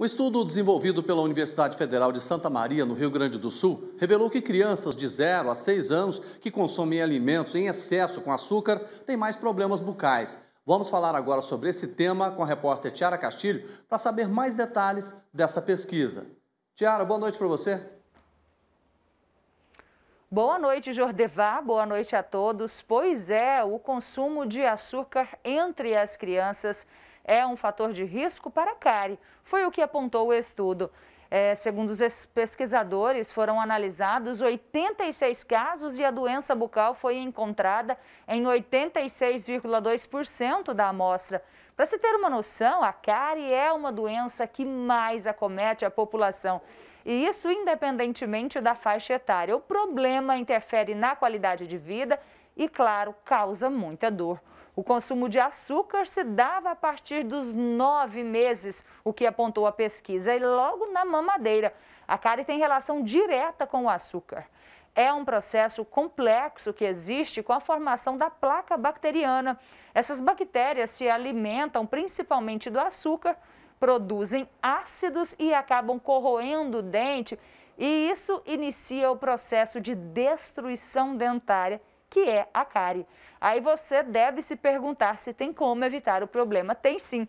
Um estudo desenvolvido pela Universidade Federal de Santa Maria, no Rio Grande do Sul, revelou que crianças de 0 a 6 anos que consomem alimentos em excesso com açúcar têm mais problemas bucais. Vamos falar agora sobre esse tema com a repórter Tiara Castilho para saber mais detalhes dessa pesquisa. Tiara, boa noite para você. Boa noite, Jordevá. Boa noite a todos. Pois é, o consumo de açúcar entre as crianças é um fator de risco para a cárie. Foi o que apontou o estudo. É, segundo os pesquisadores, foram analisados 86 casos e a doença bucal foi encontrada em 86,2% da amostra. Para se ter uma noção, a cárie é uma doença que mais acomete a população. E isso independentemente da faixa etária. O problema interfere na qualidade de vida e, claro, causa muita dor. O consumo de açúcar se dava a partir dos nove meses, o que apontou a pesquisa, e logo na mamadeira. A cárie tem relação direta com o açúcar. É um processo complexo que existe com a formação da placa bacteriana. Essas bactérias se alimentam principalmente do açúcar, produzem ácidos e acabam corroendo o dente, e isso inicia o processo de destruição dentária que é a cárie. Aí você deve se perguntar se tem como evitar o problema. Tem sim.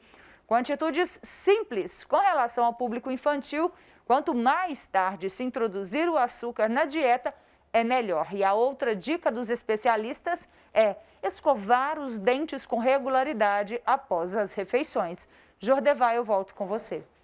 Com atitudes simples com relação ao público infantil, quanto mais tarde se introduzir o açúcar na dieta, é melhor. E a outra dica dos especialistas é escovar os dentes com regularidade após as refeições. Jordevá, eu volto com você.